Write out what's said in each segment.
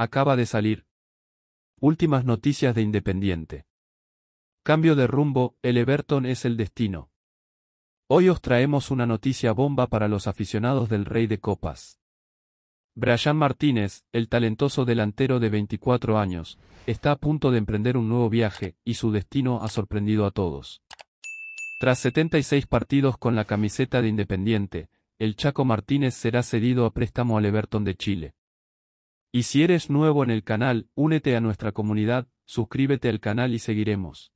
Acaba de salir. Últimas noticias de Independiente. Cambio de rumbo, el Everton es el destino. Hoy os traemos una noticia bomba para los aficionados del Rey de Copas. Brian Martínez, el talentoso delantero de 24 años, está a punto de emprender un nuevo viaje y su destino ha sorprendido a todos. Tras 76 partidos con la camiseta de Independiente, el Chaco Martínez será cedido a préstamo al Everton de Chile. Y si eres nuevo en el canal, únete a nuestra comunidad, suscríbete al canal y seguiremos.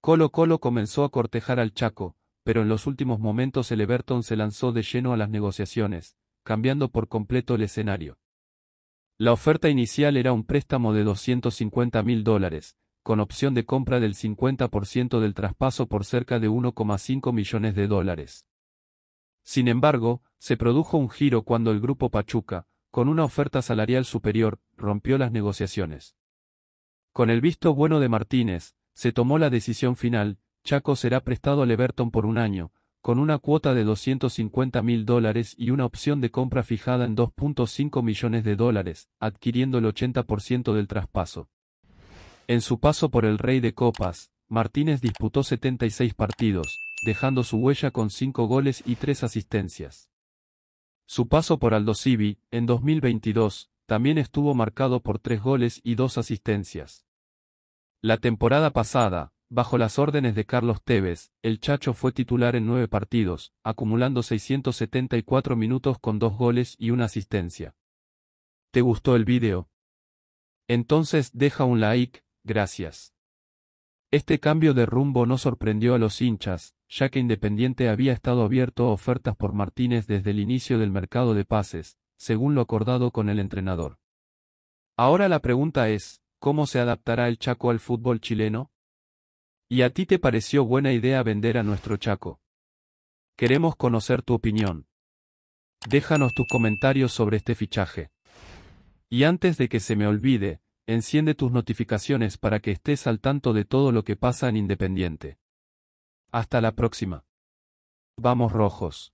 Colo Colo comenzó a cortejar al Chaco, pero en los últimos momentos el Everton se lanzó de lleno a las negociaciones, cambiando por completo el escenario. La oferta inicial era un préstamo de 250 mil dólares, con opción de compra del 50% del traspaso por cerca de 1,5 millones de dólares. Sin embargo, se produjo un giro cuando el grupo Pachuca, con una oferta salarial superior, rompió las negociaciones. Con el visto bueno de Martínez, se tomó la decisión final, Chaco será prestado al Everton por un año, con una cuota de 250 mil dólares y una opción de compra fijada en 2.5 millones de dólares, adquiriendo el 80% del traspaso. En su paso por el Rey de Copas, Martínez disputó 76 partidos, dejando su huella con 5 goles y 3 asistencias. Su paso por Aldosivi, en 2022, también estuvo marcado por tres goles y dos asistencias. La temporada pasada, bajo las órdenes de Carlos Tevez, el Chacho fue titular en nueve partidos, acumulando 674 minutos con dos goles y una asistencia. ¿Te gustó el video? Entonces deja un like, gracias. Este cambio de rumbo no sorprendió a los hinchas, ya que Independiente había estado abierto a ofertas por Martínez desde el inicio del mercado de pases, según lo acordado con el entrenador. Ahora la pregunta es, ¿cómo se adaptará el Chaco al fútbol chileno? ¿Y a ti te pareció buena idea vender a nuestro Chaco? Queremos conocer tu opinión. Déjanos tus comentarios sobre este fichaje. Y antes de que se me olvide, enciende tus notificaciones para que estés al tanto de todo lo que pasa en Independiente. Hasta la próxima. Vamos rojos.